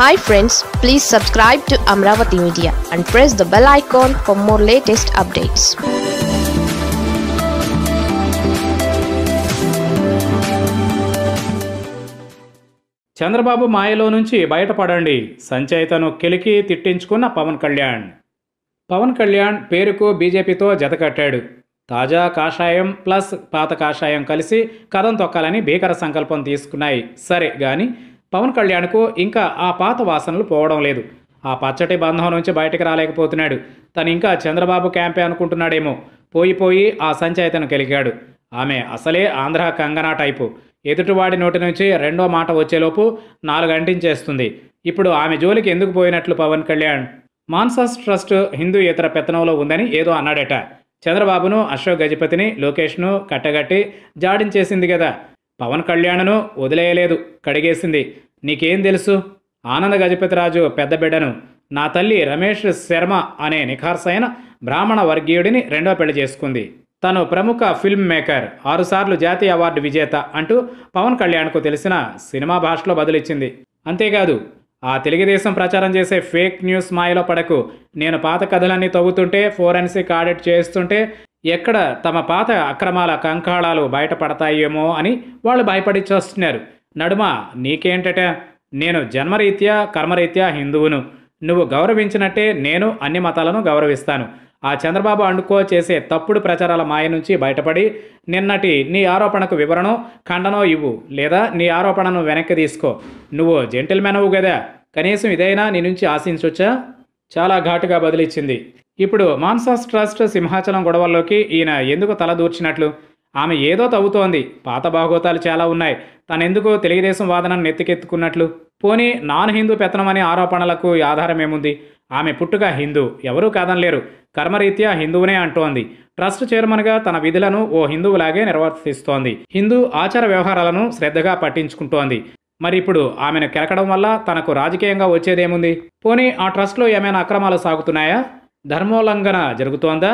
hi friends please subscribe to Amaravati media and press the bell icon for more latest updates Chandrababu మాయలో నుంచి బయటపడండి సంచయితను కెలికి తిట్టించుకున్న పవన్ కళ్యాణ్ పవన్ కళ్యాణ్ పేరుకు బీజేపీతో జతకట్టాడు తాజా కాషాయం ప్లస్ పాత కాషాయం కలిసి కథం తొక్కాలని భీకర సంకల్పం తీసుకున్నాయి సరే కానీ పవన్ కళ్యాణ్కు ఇంకా ఆ పాత వాసనలు పోవడం లేదు ఆ పచ్చటి బంధం నుంచి బయటకు రాలేకపోతున్నాడు తను ఇంకా చంద్రబాబు క్యాంపే అనుకుంటున్నాడేమో పోయి పోయి ఆ సంచయితను కలిగాడు ఆమె అసలే ఆంధ్ర కంగనా టైపు ఎదుటివాడి నోటి నుంచి రెండో మాట వచ్చేలోపు నాలుగంటించేస్తుంది ఇప్పుడు ఆమె జోలికి ఎందుకు పోయినట్లు పవన్ కళ్యాణ్ మాన్సాస్ ట్రస్ట్ హిందూ ఇతర పెత్తనంలో ఉందని ఏదో అన్నాడట చంద్రబాబును అశోక్ గజపతిని లోకేష్ను కట్టగట్టి జాడించేసింది కదా పవన్ కళ్యాణ్ను వదిలేయలేదు కడిగేసింది నీకేం తెలుసు ఆనంద గజపతిరాజు పెద్ద బిడ్డను నా తల్లి రమేష్ శర్మ అనే నిఖార్సైన బ్రాహ్మణ వర్గీయుడిని రెండో పెళ్లి చేసుకుంది తను ప్రముఖ ఫిల్మ్ మేకర్ ఆరుసార్లు జాతీయ అవార్డు విజేత అంటూ పవన్ కళ్యాణ్కు తెలిసిన సినిమా భాషలో బదులిచ్చింది అంతేకాదు ఆ తెలుగుదేశం ప్రచారం చేసే ఫేక్ న్యూస్ మాయలో పడకు నేను పాత కథలన్నీ తవ్వుతుంటే ఫోరెన్సిక్ ఆడిట్ చేస్తుంటే ఎక్కడ తమ పాత అక్రమాల కంకాళాలు బయటపడతాయేమో అని వాళ్ళు భయపడి చూస్తున్నారు నడుమ నీకేంటట నేను జన్మరీత్యా కర్మరీత్యా హిందువును నువ్వు గౌరవించినట్టే నేను అన్ని మతాలను గౌరవిస్తాను ఆ చంద్రబాబు అండుకో చేసే తప్పుడు ప్రచారాల మాయ నుంచి బయటపడి నిన్నటి నీ ఆరోపణకు వివరణం ఖండనో ఇవ్వు లేదా నీ ఆరోపణను వెనక్కి తీసుకో నువ్వు జెంటిల్మెనవు కదా కనీసం ఇదైనా నీ నుంచి ఆశించొచ్చా చాలా ఘాటుగా బదిలిచ్చింది ఇప్పుడు మాన్సాస్ ట్రస్ట్ సింహాచలం గొడవల్లోకి ఈయన ఎందుకు తలదూర్చినట్లు ఆమె ఏదో తవ్వుతోంది పాత భాగోతాలు చాలా ఉన్నాయి తనెందుకో తెలుగుదేశం వాదనను నెత్తికెత్తుకున్నట్లు పోనీ నాన్ హిందూ పెత్తనం అనే ఆరోపణలకు ఆధారమేముంది ఆమె పుట్టుక హిందూ ఎవరూ కాదనలేరు కర్మరీత్యా హిందువునే అంటోంది ట్రస్ట్ చైర్మన్గా తన విధులను ఓ హిందువులాగే నిర్వర్తిస్తోంది హిందూ ఆచార వ్యవహారాలను శ్రద్ధగా పట్టించుకుంటోంది మరి ఇప్పుడు ఆమెను కెరకడం వల్ల తనకు రాజకీయంగా వచ్చేదేముంది పోనీ ఆ ట్రస్ట్లో ఏమైనా అక్రమాలు సాగుతున్నాయా ధర్మోల్లంఘన జరుగుతోందా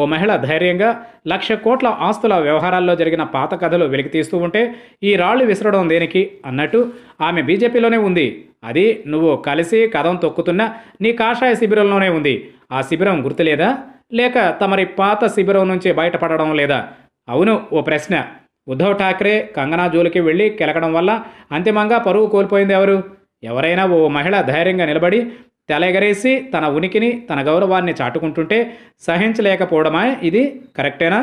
ఓ మహిళ ధైర్యంగా లక్ష కోట్ల ఆస్తుల వ్యవహారాల్లో జరిగిన పాత కథలు వెలికితీస్తూ ఉంటే ఈ రాళ్లు విసరడం దేనికి అన్నట్టు ఆమె బీజేపీలోనే ఉంది అది నువ్వు కలిసి కథం తొక్కుతున్న నీ కాషాయ శిబిరంలోనే ఉంది ఆ శిబిరం గుర్తులేదా లేక తమరి పాత శిబిరం నుంచి బయటపడడం లేదా అవును ఓ ప్రశ్న ఉద్ధవ్ ఠాక్రే కంగనా జోలికి వెళ్ళి కెలకడం వల్ల అంతిమంగా పరువు కోల్పోయింది ఎవరు ఎవరైనా ఓ మహిళ ధైర్యంగా నిలబడి తెలెగరేసి తన ఉనికిని తన గౌరవాన్ని చాటుకుంటుంటే సహించలేకపోవడమే ఇది కరెక్టేనా